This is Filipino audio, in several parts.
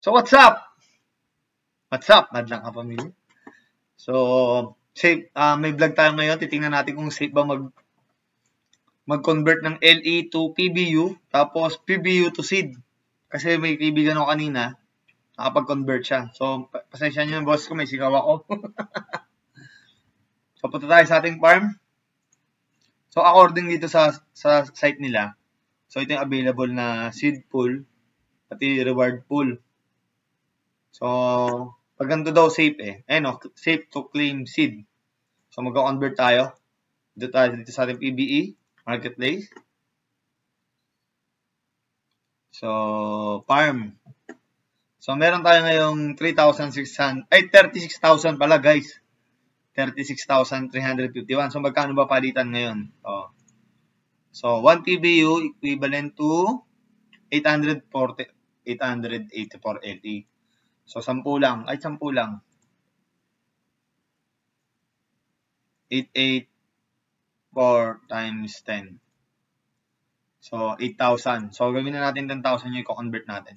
So, what's up? What's up, madlang ka pamilya? So, safe, uh, may vlog tayo ngayon. Titingnan natin kung safe ba mag mag-convert ng LE to PBU, tapos PBU to seed. Kasi may kaibigan ako kanina, nakapag-convert siya. So, pasensya niyo ng boss ko, may sigaw ako. so, punta tayo sa ating farm. So, according dito sa, sa site nila, so ito yung available na seed pool, pati reward pool. So, pag ganito daw safe eh. Ayun o, oh, safe to claim seed. So, mag-convert tayo. Dito tayo dito sa ating PBE, marketplace. So, farm. So, meron tayo ngayong 3,600, ay 36,000 pala guys. 36,351. So, magkano ba palitan ngayon? Oh. So, 1 TBU equivalent to 840, 884 LE. So, sampu lang. Ay, sampu lang. 884 times 10. So, 8,000. So, gawin na natin 10,000 yung i-convert natin.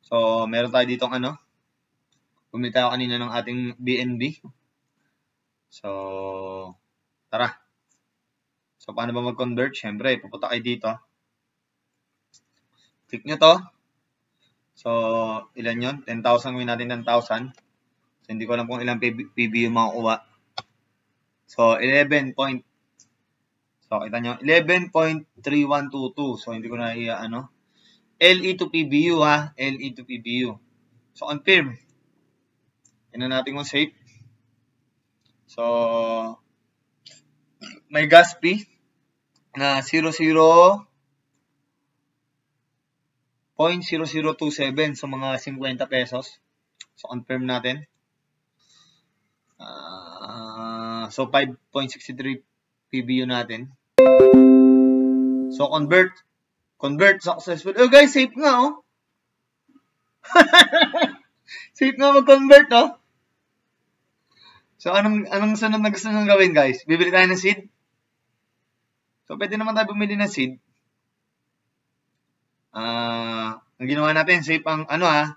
So, meron tayo ditong ano. Bumili tayo kanina ng ating BNB. So, tara. So, paano ba mag-convert? Siyempre, pupunta kayo dito. Click nyo to. So, ilan yun? 10,000 gawin natin 10,000. So, hindi ko alam kung ilang PB, PB yung makukuha. So, 11 point. So, kita nyo. 11.3122. So, hindi ko na iya, ano. LE to PBU, ha? LE to PBU. So, confirm. Yan natin kung safe. So, may gas fee na 00 0.0027 sa mga 50 pesos. So, confirm natin. Uh, so, 5.63 PBU natin. So, convert. Convert successful. Oh, guys, safe nga, oh. safe nga mag-convert, oh. So, anong, anong sunod na gusto nang gawin, guys? Bibili tayo ng seed? So, pwede naman tayo bumili ng seed. Uh, ang ginawa natin, safe ang ano ha, ah,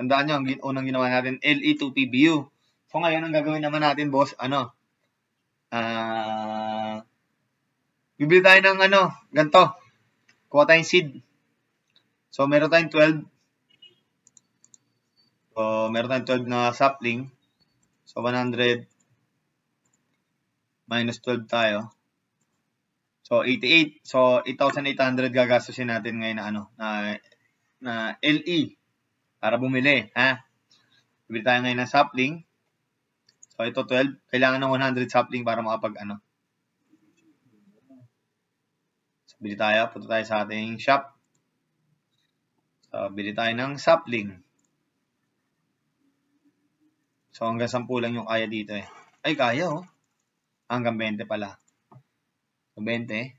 tandaan nyo, ang unang ginawa natin, LE2PBU. So ngayon, ang gagawin naman natin, boss, ano, ah, bibili tayo ng ano, ganito. Kuha tayong seed. So meron tayong 12. So meron tayong 12 na sapling. So 100 minus 12 tayo. So 88, so 8,800 gagastusin natin ngayon na ano, na, na LE para bumili, ha? Bibili tayo ngayon ng sapling. So ito 12, kailangan ng 100 sapling para makapag ano. So bili tayo, punta tayo sa ating shop. So bili tayo ng sapling. So hanggang 10 lang yung kaya dito eh. Ay kaya oh. Hanggang 20 pala o 20.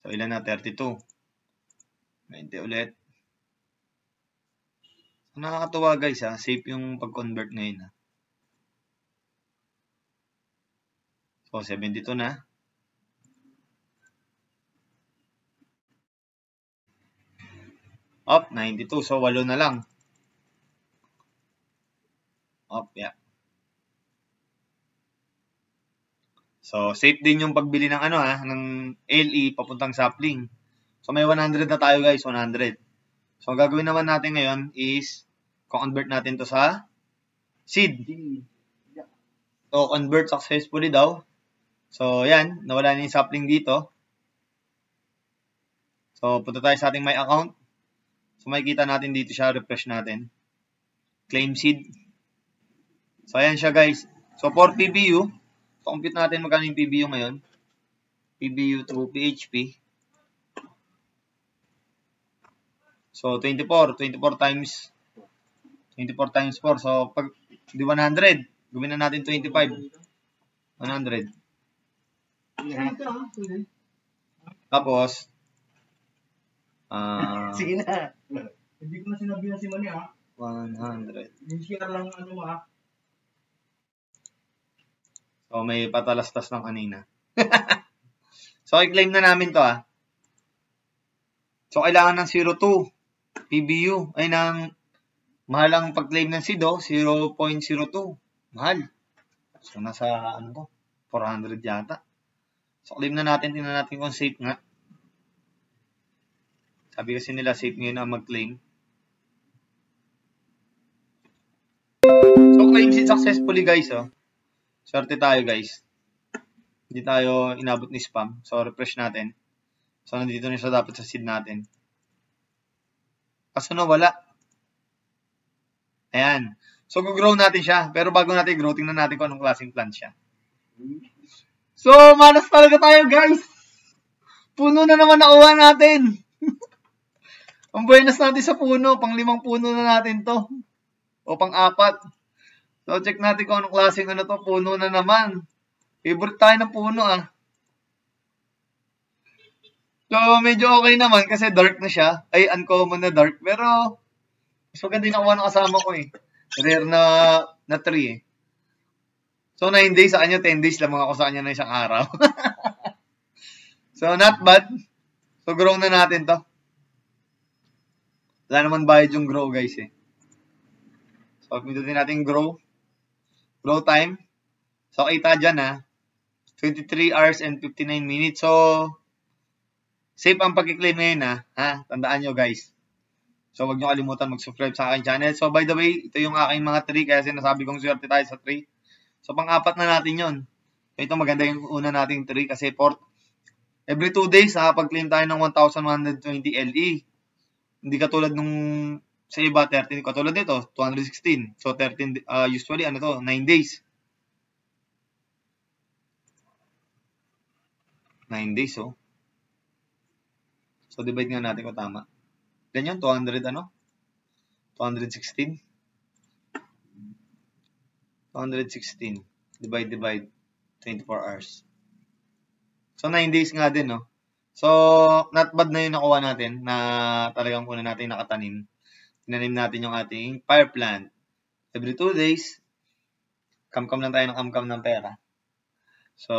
So, ilan na? 32. 20 ulit. So, nakakatuwa guys ha. Ah. Safe yung pag-convert ngayon ha. Ah. So, 72 na. Up, 92. So, 8 na lang. Up, yeah. So, safe din yung pagbili ng ano ha, ng LE papuntang sapling. So, may 100 na tayo guys, 100. So, ang gagawin naman natin ngayon is, convert natin to sa seed. So, convert successfully daw. So, yan, nawala na yung sapling dito. So, punta tayo sa ating my account. So, makikita natin dito siya, refresh natin. Claim seed. So, ayan siya guys. So, 4 PBU compute natin magkano yung PBU ngayon. PBU through PHP. So, 24. 24 times 24 times 4. So, pag di 100, gawin na natin 25. 100. Tapos, ah, uh, Sige na. Hindi ko na sinabi na si Mani ah. 100. Yung share lang ano ah. O, may patalastas ng kanina. so, i-claim na namin to ah. So, kailangan ng 0.2 PBU. Ay, ng mahalang pag-claim ng SID 0.02. Mahal. So, nasa ano ko, 400 yata. So, claim na natin. Tingnan natin kung safe nga. Sabi kasi nila safe ngayon ang mag-claim. So, claim si successfully guys, oh. Sorte tayo guys. Hindi tayo inabot ni spam. So refresh natin. So nandito na siya dapat sa seed natin. Kaso wala. Ayan. So gugrow natin siya. Pero bago natin grow, tingnan natin kung anong klaseng plant siya. So manas talaga tayo guys. Puno na naman nakuha natin. Ang buenas natin sa puno. Pang limang puno na natin to. O pang apat. So, check natin kung anong klaseng ano to. Puno na naman. Favorite tayo ng puno, ah. So, medyo okay naman kasi dark na siya. Ay, uncommon na dark. Pero, mas maganda yung nakuha ng kasama ko, eh. Rare na, na tree, eh. So, 9 days sa kanya, 10 days lang ako sa kanya na isang araw. so, not bad. So, grow na natin to. Wala naman bayad yung grow, guys, eh. So, pindutin natin grow. Flow time. So, kita dyan ha. 23 hours and 59 minutes. So, safe ang pagkiklaim ngayon ha. ha. Tandaan nyo guys. So, wag nyo kalimutan mag-subscribe sa akin channel. So, by the way, ito yung aking mga 3 kasi nasabi kong swerte tayo sa 3. So, pang-apat na natin yon. So, ito maganda yung una nating 3 kasi port. Every 2 days, nakapag-claim tayo ng 1,120 LE. Hindi katulad nung sa iba, 13. Katulad nito, 216. So, 13, uh, usually, ano to, 9 days. 9 days, oh. So, divide nga natin kung tama. Then yun, 200, ano? 216. 216. Divide, divide. 24 hours. So, 9 days nga din, no? So, not bad na yung nakuha natin na talagang una natin nakatanim. Tinanim natin yung ating fire plant. Every two days, kamkam lang tayo ng kamkam ng pera. So,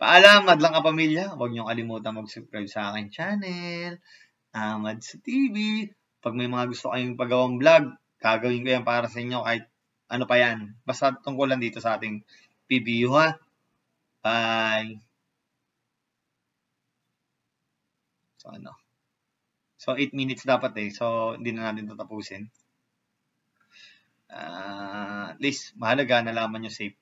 paalam, madlang ka pamilya. Huwag niyong kalimutan mag-subscribe sa akin channel. Amad sa TV. Pag may mga gusto kayong pagawang vlog, gagawin ko yan para sa inyo kahit ano pa yan. Basta tungkol lang dito sa ating PBU ha. Bye! So ano. So, 8 minutes dapat eh. So, hindi na natin tatapusin. Uh, at least, mahalaga nalaman nyo safe.